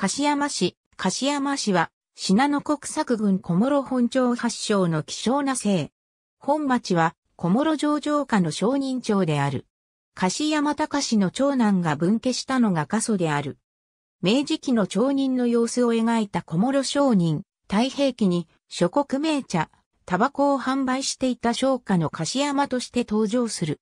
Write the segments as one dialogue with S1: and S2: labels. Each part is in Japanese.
S1: 柏山市、柏山市は、信濃国作郡小諸本町発祥の希少な姓。本町は、小諸上城下の商人町である。柏山隆の長男が分家したのが過疎である。明治期の町人の様子を描いた小諸商人、太平記に、諸国名茶、タバコを販売していた商家の柏山として登場する。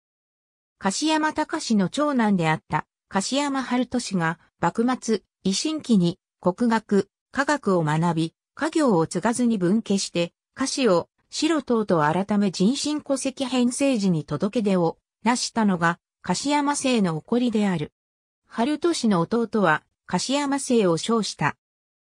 S1: 柏山隆の長男であった、柏山春俊が、幕末、維新期に国学、科学を学び、家業を継がずに分家して、歌詞を白等と改め人身戸籍編成時に届け出をなしたのが、樫山姓の起こりである。春都市の弟は、樫山姓を称した。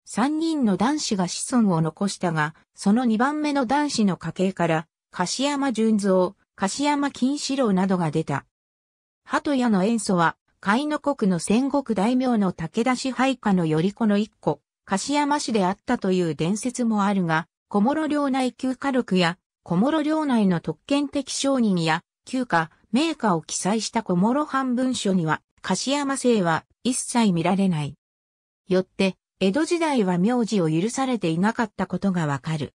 S1: 三人の男子が子孫を残したが、その二番目の男子の家系から、樫山純造、樫山金四郎などが出た。鳩屋の塩素は、海の国の戦国大名の武田支配下の頼子の一個、柏山氏であったという伝説もあるが、小諸領内旧家録や、小諸領内の特権的商人や、旧家、名家を記載した小諸藩文書には、柏山姓は一切見られない。よって、江戸時代は名字を許されていなかったことがわかる。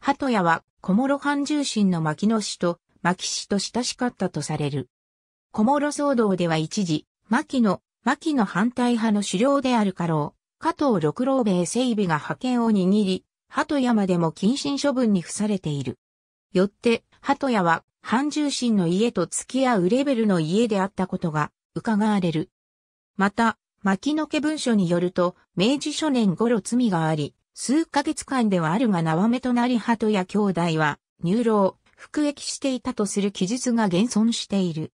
S1: 鳩屋は小諸藩重臣の牧野氏と牧氏と親しかったとされる。小諸騒動では一時、牧野、牧野反対派の首領である家老、加藤六郎兵衛整備が派遣を握り、鳩山でも謹慎処分に付されている。よって、鳩山は、半重心の家と付き合うレベルの家であったことが、伺われる。また、牧野家文書によると、明治初年頃罪があり、数ヶ月間ではあるが縄目となり鳩や兄弟は、入牢、服役していたとする記述が現存している。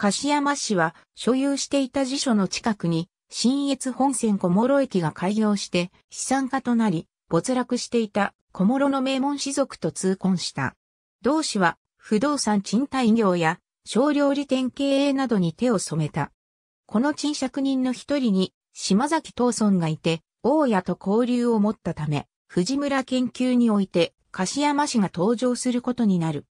S1: 柏山市は所有していた辞書の近くに、新越本線小諸駅が開業して資産家となり、没落していた小諸の名門士族と通婚した。同市は不動産賃貸業や小料理店経営などに手を染めた。この賃借人の一人に島崎東村がいて、大家と交流を持ったため、藤村研究において、柏山氏が登場することになる。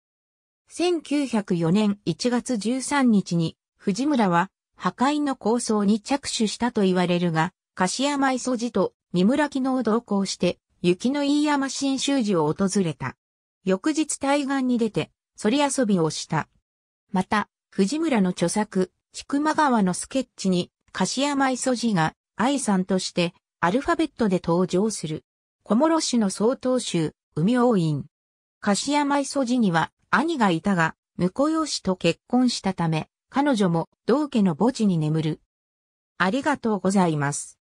S1: 1904年1月13日に、藤村は破壊の構想に着手したと言われるが、柏山磯路と三村木を同行して、雪の飯山新州寺を訪れた。翌日対岸に出て、そり遊びをした。また、藤村の著作、千曲川のスケッチに、柏山磯路が愛さんとして、アルファベットで登場する。小諸市の総統州、海王院。柏山磯路には、兄がいたが、婿養子と結婚したため、彼女も同家の墓地に眠る。ありがとうございます。